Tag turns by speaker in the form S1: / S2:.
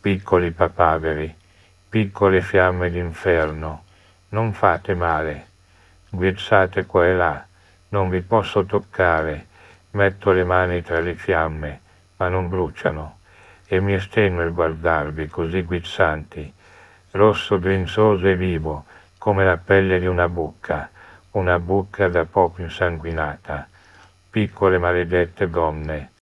S1: piccoli papaveri,
S2: piccole fiamme d'inferno, non fate male, guizzate qua e là, non vi posso toccare, metto le mani tra le fiamme, ma non bruciano, e mi estenno il guardarvi così guizzanti, rosso, grinzoso e vivo, come la pelle di una bucca, una bucca da poco insanguinata, piccole maledette donne,